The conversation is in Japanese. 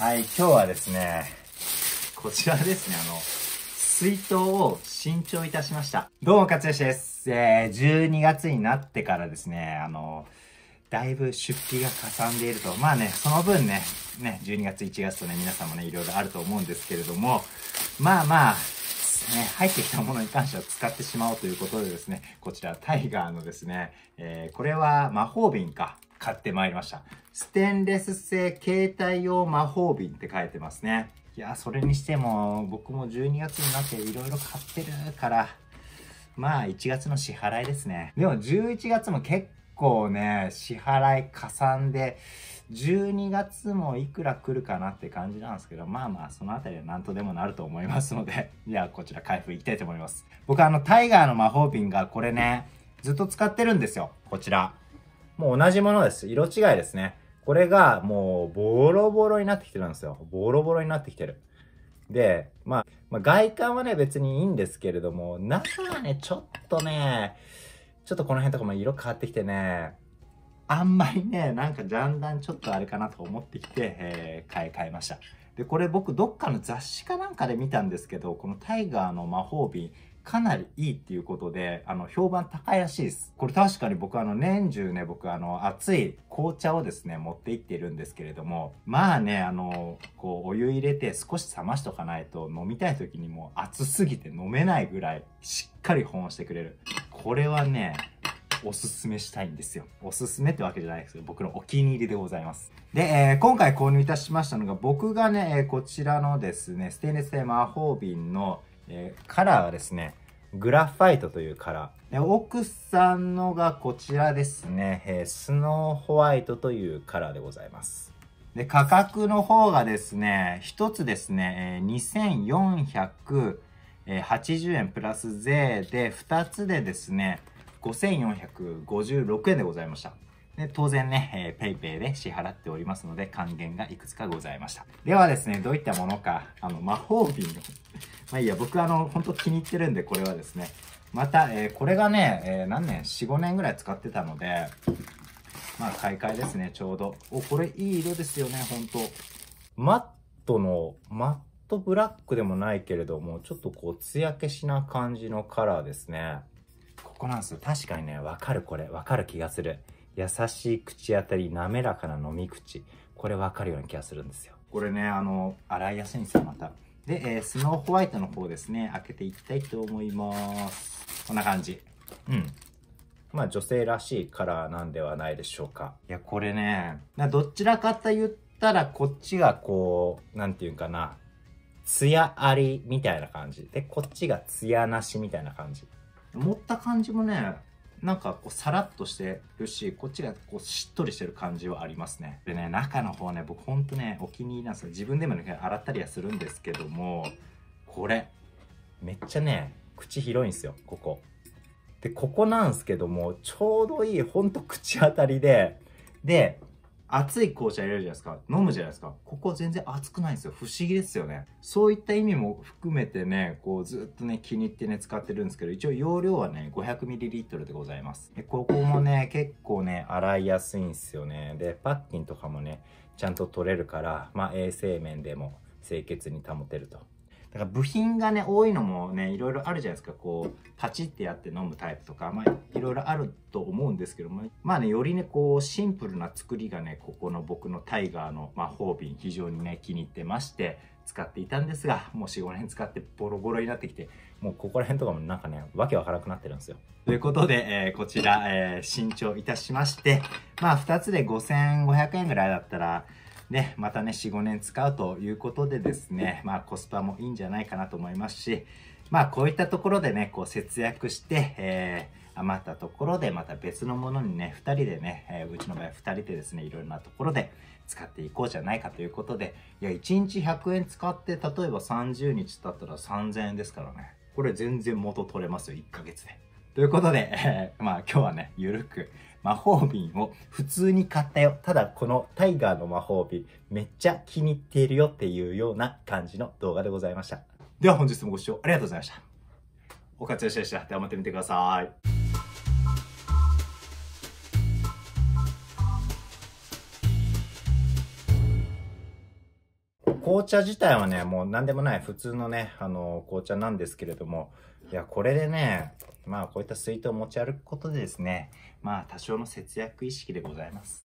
はい、今日はですね、こちらですね、あの、水筒を新調いたしました。どうも、かつしです。えー、12月になってからですね、あの、だいぶ出費がかさんでいると。まあね、その分ね、ね、12月、1月とね、皆さんもね、いろいろあると思うんですけれども、まあまあ、ね、入ってきたものに関しては使ってしまおうということでですね、こちらタイガーのですね、えー、これは魔法瓶か。買ってまいりました。ステンレス製携帯用魔法瓶って書いてますね。いや、それにしても、僕も12月になっていろいろ買ってるから、まあ1月の支払いですね。でも11月も結構ね、支払い加算で、12月もいくら来るかなって感じなんですけど、まあまあ、そのあたりは何とでもなると思いますので、じゃあこちら開封いきたいと思います。僕あの、タイガーの魔法瓶がこれね、ずっと使ってるんですよ。こちら。もう同じものです。色違いですね。これがもうボロボロになってきてるんですよ。ボロボロになってきてる。で、まあ、まあ、外観はね、別にいいんですけれども、中はね、ちょっとね、ちょっとこの辺とかも色変わってきてね、あんまりね、なんかだんだんちょっとあれかなと思ってきて、えー、買い替えました。で、これ僕どっかの雑誌かなんかで見たんですけど、このタイガーの魔法瓶、かなりいいっていうことで、あの、評判高いらしいです。これ確かに僕あの、年中ね、僕あの、熱い紅茶をですね、持って行っているんですけれども、まあね、あの、こう、お湯入れて少し冷ましとかないと、飲みたい時にもう熱すぎて飲めないぐらい、しっかり保温してくれる。これはね、おすすめしたいんですよ。おすすめってわけじゃないですけど、僕のお気に入りでございます。で、えー、今回購入いたしましたのが、僕がね、こちらのですね、ステンレス製魔法瓶のえカラーはですね、グラファイトというカラー。で奥さんのがこちらですね、えスノーホワイトというカラーでございます。で、価格の方がですね、一つですね、2480円プラス税で、2つでですね、5456円でございました。で当然ね、えー、PayPay で支払っておりますので、還元がいくつかございました。ではですね、どういったものか、あの、魔法瓶まあいいや、僕あの、本当気に入ってるんで、これはですね。また、えー、これがね、えー、何年 ?4、5年ぐらい使ってたので、まあ買い替えですね、ちょうど。お、これいい色ですよね、本当マットの、マットブラックでもないけれども、ちょっとこう、つや消しな感じのカラーですね。ここなんですよ。確かにね、わかるこれ。わかる気がする。優しい口当たり、滑らかな飲み口。これわかるような気がするんですよ。これね、あの、洗いやすいんですよ、また。で、えー、スノーホワイトの方ですね、開けていきたいと思います。こんな感じ。うん。まあ女性らしいカラーなんではないでしょうか。いや、これね、どちらかと言ったらこっちがこう、なんていうかな、艶ありみたいな感じ。で、こっちが艶なしみたいな感じ。持った感じもね、なんかこうさらっとしてるし、こっちがこうしっとりしてる感じはありますね。でね、中の方ね、僕ほんとね、お気に入りなんですよ。自分でもね、洗ったりはするんですけども、これ、めっちゃね、口広いんですよ、ここ。で、ここなんですけども、ちょうどいい、ほんと口当たりで、で、熱い紅茶入れるじゃないですか。飲むじゃないですか。ここ全然熱くないんですよ。不思議ですよね。そういった意味も含めてね、こうずっとね、気に入ってね、使ってるんですけど、一応容量はね、500ml でございます。で、ここもね、結構ね、洗いやすいんですよね。で、パッキンとかもね、ちゃんと取れるから、まあ衛生面でも清潔に保てると。だから部品がね、多いのもね、いろいろあるじゃないですか。こう、パチってやって飲むタイプとか、まあ、いろいろあると思うんですけども、まあね、よりね、こう、シンプルな作りがね、ここの僕のタイガーの魔法瓶、非常にね、気に入ってまして、使っていたんですが、もう4、5年使ってボロボロになってきて、もうここら辺とかもなんかね、わけわからなくなってるんですよ。ということで、えー、こちら、えー、新調いたしまして、まあ2つで5500円ぐらいだったら、ね、またね、4、5年使うということでですね、まあコスパもいいんじゃないかなと思いますし、まあこういったところでね、こう節約して、えー、余ったところでまた別のものにね、2人でね、えー、うちの場合は2人でですね、いろんなところで使っていこうじゃないかということで、いや、1日100円使って、例えば30日経ったら3000円ですからね。これ全然元取れますよ、1ヶ月で。ということで、えー、まあ今日はね、ゆるく魔法瓶を普通に買ったよ。ただこのタイガーの魔法瓶めっちゃ気に入っているよっていうような感じの動画でございました。では本日もご視聴ありがとうございました。お活用しでした。ではまた見てください。紅茶自体はね、もう何でもない普通のね、あの、紅茶なんですけれども、いや、これでね、まあ、こういった水筒を持ち歩くことでですね、まあ、多少の節約意識でございます。